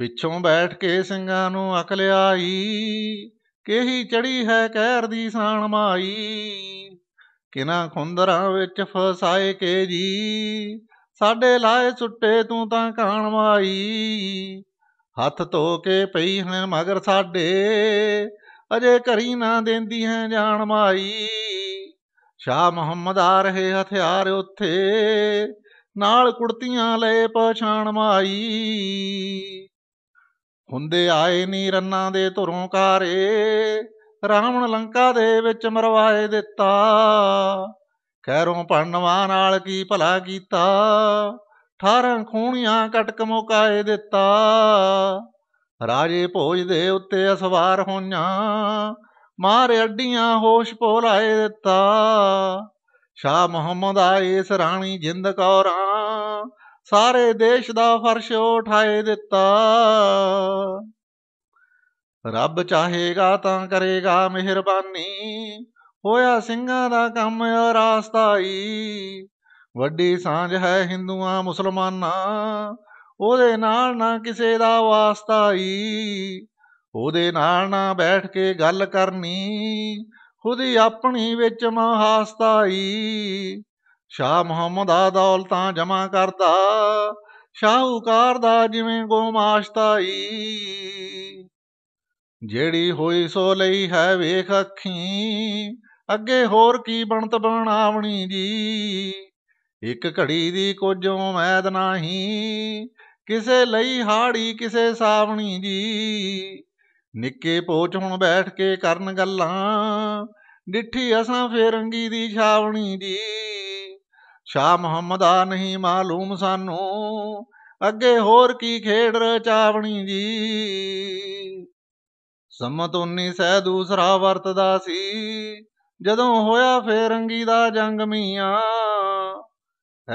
ਪਿੱਛੋਂ ਬੈਠ ਕੇ ਸਿੰਘਾਂ ਨੂੰ ਅਕਲ ਆਈ ਕਿਹੀ ਚੜੀ ਹੈ ਕਹਿਰ ਦੀ ਸਾਣ ਮਾਈ ਕਿਨਾ ਖੁੰਦਰਾ ਵਿੱਚ ਫਸਾਏ ਕੇ ਜੀ ਸਾਡੇ ਲਾਏ ਸੁੱਟੇ ਤੂੰ ਤਾਂ ਕਾਣ ਮਾਈ ਹੱਥ ਧੋ ਕੇ ਪਈ ਹੈ ਮਗਰ ਸਾਡੇ ਅਜੇ ਘਰੀ ਨਾ ਦਿੰਦੀ ਹੈ ਜਾਣ ਮਾਈ ਸ਼ਾ ਮੁਹੰਮਦ ਆ ਰਹੇ ਹਥਿਆਰ ਉੱਥੇ ਨਾਲ ਕੁੜਤੀਆਂ ਲੈ ਪਛਾਣ ਮਾਈ ਹੁੰਦੇ ਆਏ ਨੀ ਦੇ ਧੁਰੋਂ ਕਾਰੇ ਰਾਵਣ ਲੰਕਾ ਦੇ ਵਿੱਚ ਮਰਵਾਏ ਦਿੱਤਾ ਖੈਰੋਂ ਪੰਨਵਾ ਨਾਲ ਕੀ ਭਲਾ ਕੀਤਾ ਠਾਰਾਂ ਖੂਣੀਆਂ ਕਟਕ ਮੁਕਾਏ ਦਿੱਤਾ ਰਾਜੇ ਭੋਜ ਦੇ ਉੱਤੇ ਅਸਵਾਰ ਹੋਈਆਂ ਮਾਰ ਅੱਡੀਆਂ ਹੋਸ਼ ਭੋਲਾਏ ਦਿੱਤਾ ਸ਼ਾ ਮੁਹੰਮਦ ਆਏ ਇਸ ਰਾਣੀ ਜਿੰਦ ਕੌਰਾਂ ਸਾਰੇ ਦੇਸ਼ ਦਾ ਫਰਸ਼ ਉਠਾਏ ਦਿੱਤਾ ਰੱਬ ਚਾਹੇਗਾ ਤਾਂ ਕਰੇਗਾ ਮਿਹਰਬਾਨੀ ਹੋਇਆ ਸਿੰਘਾਂ ਦਾ ਕੰਮ ਰਾਸਤਾਈ ਵੱਡੀ ਸਾਂਝ ਹੈ ਹਿੰਦੂਆਂ ਮੁਸਲਮਾਨਾਂ ਉਹਦੇ ਨਾਲ ਨਾ ਕਿਸੇ ਦਾ ਵਾਸਤਾਈ ਉਹਦੇ ਨਾਲ ਨਾ ਬੈਠ ਕੇ ਗੱਲ ਕਰਨੀ ਖੁਦ ਆਪਣੀ ਵਿੱਚ ਮਹਾਸਤਾਈ ਸ਼ਾਹ ਮੁਹੰਮਦ ਆ ਦੌਲਤਾਂ ਜਮਾ ਕਰਦਾ ਸ਼ਾਹੂਕਾਰ ਦਾ ਜਿਵੇਂ ਗੋਮਾਸ਼ਤਾਈ ਜਿਹੜੀ ਹੋਈ ਸੋ ਲਈ ਹੈ ਵੇਖ ਅੱਖੀ ਅੱਗੇ ਹੋਰ ਕੀ ਬਣਤ ਬਣਾਵਣੀ ਜੀ ਇੱਕ ਘੜੀ ਦੀ ਕੋਜੋਂ ਮੈਦ ਨਹੀਂ ਕਿਸੇ ਲਈ ਹਾੜੀ ਕਿਸੇ ਸਾਵਣੀ ਜੀ ਨਿੱਕੇ ਪੋਚ ਹੁਣ ਬੈਠ ਕੇ ਕਰਨ ਗੱਲਾਂ ਡਿੱਠੀ ਅਸਾਂ ਫੇਰੰਗੀ ਦੀ ਛਾਵਣੀ ਦੀ ਸ਼ਾ ਮੁਹੰਮਦ ਆ ਨਹੀਂ ਮਾਲੂਮ ਸਾਨੂੰ ਅੱਗੇ ਹੋਰ ਕੀ ਖੇਡ ਰਚਾਵਣੀ ਜੀ ਸਮਤ 19 ਸਹਿ ਦੂਸਰਾ ਵਰਤਦਾ ਸੀ ਜਦੋਂ ਹੋਇਆ ਫੇਰੰਗੀ ਦਾ ਜੰਗ ਮੀਆਂ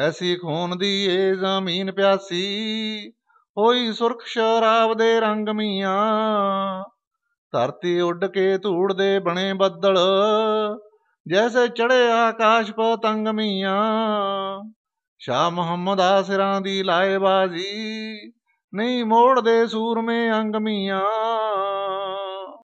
ਐਸੀ ਖੂਨ ਦੀ ਏ ਜ਼ਮੀਨ ਪਿਆਸੀ ਹੋਈ ਸੁਰਖ ਸ਼ਰਾਬ ਦੇ ਰੰਗ ਮੀਆਂ ਧਰਤੀ ਉੱਡ ਕੇ ਧੂੜ ਦੇ ਬਣੇ ਬੱਦਲ ਜੈਸੇ ਚੜੇ ਆਕਾਸ਼ ਪੋ ਤੰਗ ਮੀਆਂ ਸ਼ਾ ਮੁਹੰਮਦ ਆ ਦੀ ਲਾਏ ਬਾਜ਼ੀ ਨਹੀਂ ਮੋੜਦੇ ਸੂਰਮੇ ਅੰਗ ਮੀਆਂ